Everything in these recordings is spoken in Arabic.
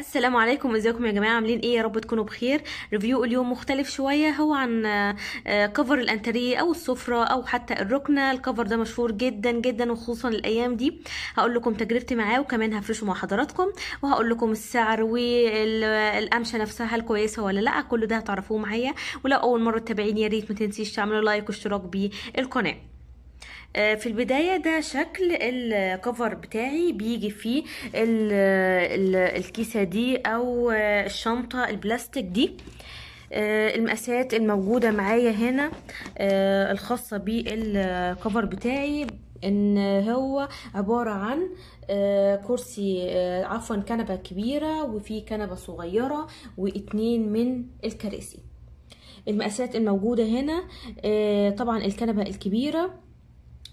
السلام عليكم ازيكم يا جماعه عاملين ايه يا رب تكونوا بخير ريفيو اليوم مختلف شويه هو عن كفر آه، الانتريه او السفره او حتى الركنه الكفر ده مشهور جدا جدا وخصوصا الايام دي هقول لكم تجربتي معاه وكمان هفرشه مع حضراتكم وهقول لكم السعر والقمشه نفسها هل كويسه ولا لا كل ده هتعرفوه معايا ولو اول مره تتابعيني يا ريت ما تنسيش تعملوا لايك واشتراك بالقناه آه، في البداية ده شكل الكفر بتاعي بيجي فيه الكيسة دي او آه، الشنطة البلاستيك دي آه، المقاسات الموجودة معايا هنا الخاصة بالكفر بتاعي ان هو عبارة عن كرسي عفوا كنبة كبيرة وفي كنبة صغيرة واتنين من الكراسي المقاسات الموجودة هنا طبعا الكنبة الكبيرة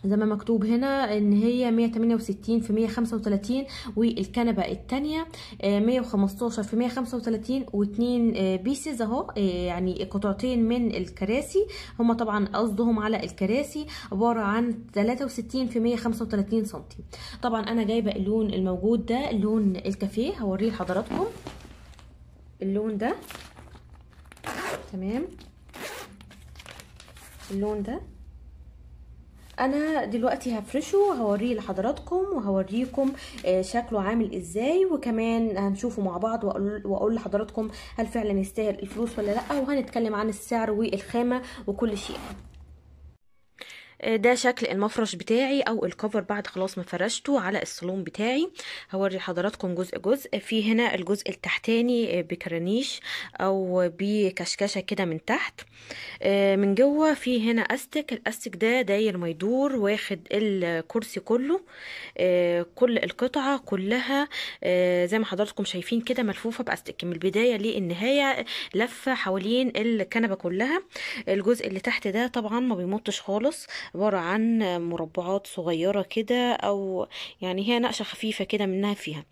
زي ما مكتوب هنا ان هي 168 في 135 والكنبه الثانيه 115 آه، في 135 واثنين آه، بيسز اهو آه، يعني قطعتين من الكراسي هما طبعا قصدهم على الكراسي عباره عن 63 في 135 سنتي طبعا انا جايبه اللون الموجود ده لون الكافيه هوريه لحضراتكم اللون ده تمام اللون ده انا دلوقتي هفرشه وهوريه لحضراتكم وهوريكم آه، شكله عامل ازاي وكمان هنشوفه مع بعض واقول لحضراتكم هل فعلا يستاهل الفلوس ولا لا وهنتكلم عن السعر والخامه وكل شيء آه، ده شكل المفرش بتاعي او الكفر بعد خلاص ما فرشته على الصالون بتاعي هوري حضراتكم جزء جزء في هنا الجزء التحتاني آه، بكرانيش او بكشكشه كده من تحت آه، من جوه في هنا استك الاستك ده داير ما يدور واخد الكرسي كله كل القطعه كلها زي ما حضراتكم شايفين كده ملفوفه باستك من البدايه للنهايه لفه حوالين الكنبه كلها الجزء اللي تحت ده طبعا ما بيمطش خالص عبارة عن مربعات صغيرة كده أو يعني هي نقشة خفيفة كده منها فيها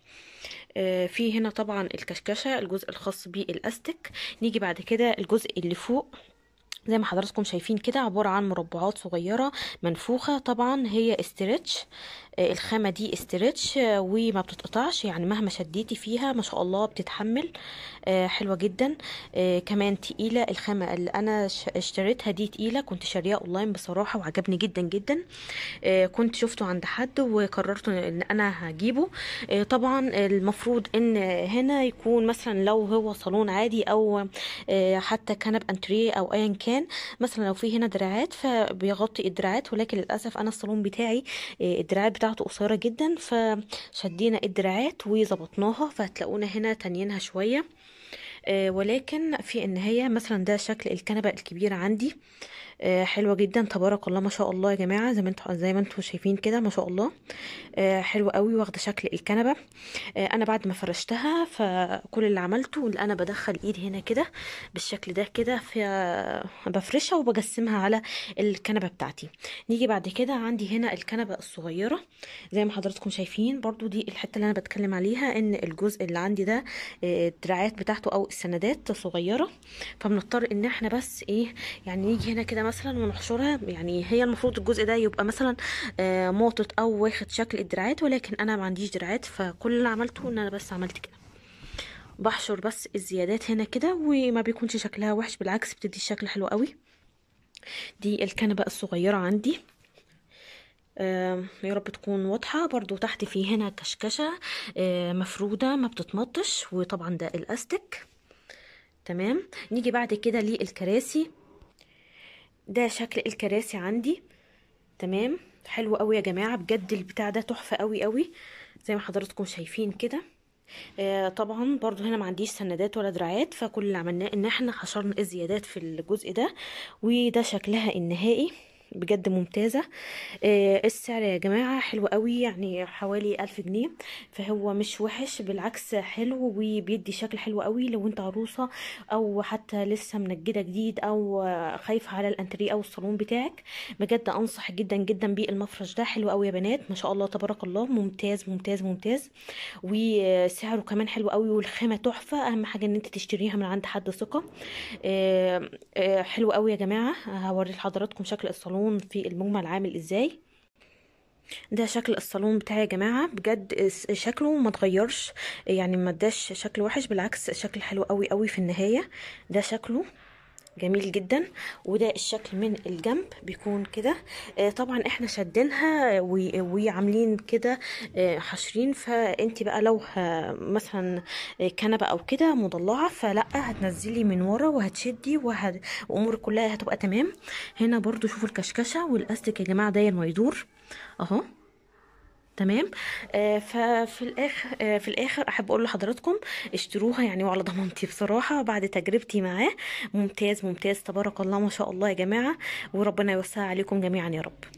آه، في هنا طبعا الكشكشة الجزء الخاص بالأستك نيجي بعد كده الجزء اللي فوق زي ما حضراتكم شايفين كده عبارة عن مربعات صغيرة منفوخة طبعا هي استرتش الخامة دي استرتش آه، وما بتتقطعش يعني مهما شديتي فيها ما شاء الله بتتحمل آه، حلوة جدا آه، كمان تقيلة الخامة اللي انا اشتريتها دي تقيلة كنت شاريها اونلاين بصراحة وعجبني جدا جدا كنت شفته عند حد وقررت ان انا هجيبه طبعا المفروض ان هنا يكون مثلا لو هو صالون عادي او حتى كنب انتريه او ايا كان مثلا لو في هنا دراعات فبيغطي الدراعات ولكن للاسف انا الصالون بتاعي الدراعات بتاع بتاعته قصيرة جدا فشدينا الدراعات وظبطناها فهتلاقونا هنا تانيينها شوية آه، ولكن في النهاية مثلا ده شكل الكنبة الكبيرة عندي آه، حلوه جدا تبارك الله ما شاء الله يا جماعه زي ما انتوا زي ما انتوا شايفين كده ما شاء الله آه، حلوه قوي واخده شكل الكنبه آه، انا بعد ما فرشتها فكل اللي عملته ان انا بدخل ايدي هنا كده بالشكل ده كده بفرشها وبقسمها على الكنبه بتاعتي نيجي بعد كده عندي هنا الكنبه الصغيره زي ما حضراتكم شايفين برضو دي الحته اللي انا بتكلم عليها ان الجزء اللي عندي ده الدراعات بتاعته او السندات صغيره فبنضطر ان احنا بس ايه يعني نيجي هنا كده مثلا ونحشرها يعني هي المفروض الجزء ده يبقى مثلا آه، موطط او واخد شكل الدراعات ولكن انا ما عنديش دراعات فكل اللي عملته ان انا بس عملت كده بحشر بس الزيادات هنا كده وما بيكونش شكلها وحش بالعكس بتدي شكل حلو قوي دي الكنبة الصغيرة عندي يا رب تكون واضحة برضو تحت في هنا كشكشة آه، مفرودة ما بتتمطش وطبعا ده الاستك تمام نيجي بعد كده للكراسي ده شكل الكراسي عندي تمام حلو قوي يا جماعه بجد البتاع ده تحفه قوي قوي زي ما حضراتكم شايفين كده آه طبعا برضو هنا ما عنديش سندات ولا دراعات فكل اللي عملناه ان احنا حشرنا الزيادات في الجزء ده وده شكلها النهائي بجد ممتازة آه، السعر يا جماعة حلو قوي يعني حوالي ألف جنيه فهو مش وحش بالعكس حلو وبيدي شكل حلو قوي لو انت عروسة او حتى لسه منجدة جديد او خايفة على الانتريه او الصالون بتاعك بجد انصح جدا جدا بالمفرش المفرش ده حلو قوي يا بنات ما شاء الله تبارك الله ممتاز ممتاز ممتاز وسعره كمان حلو قوي والخامة تحفة اهم حاجة ان انت تشتريها من عند حد ثقة آه، آه، حلو قوي يا جماعة هوري لحضراتكم شكل الصالون الصالون في المجمل عامل ازاي ده شكل الصالون بتاعي يا جماعه بجد شكله ما اتغيرش يعني ما اداش شكل وحش بالعكس شكل حلو قوي قوي في النهايه ده شكله جميل جدا وده الشكل من الجنب بيكون كده آه، طبعا احنا شدينها وعاملين كده آه، حشرين فانت بقى لو مثلا آه، كنبه او كده مضلعه فلا هتنزلي من ورا وهتشدي وامور كلها هتبقى تمام هنا برضو شوفوا الكشكشه والاستك يا جماعه داير ما يدور اهو تمام آه ففي الاخر آه في الاخر احب اقول لحضراتكم اشتروها يعني وعلى ضمانتي بصراحه بعد تجربتي معاه ممتاز ممتاز تبارك الله ما شاء الله يا جماعه وربنا يوسع عليكم جميعا يا رب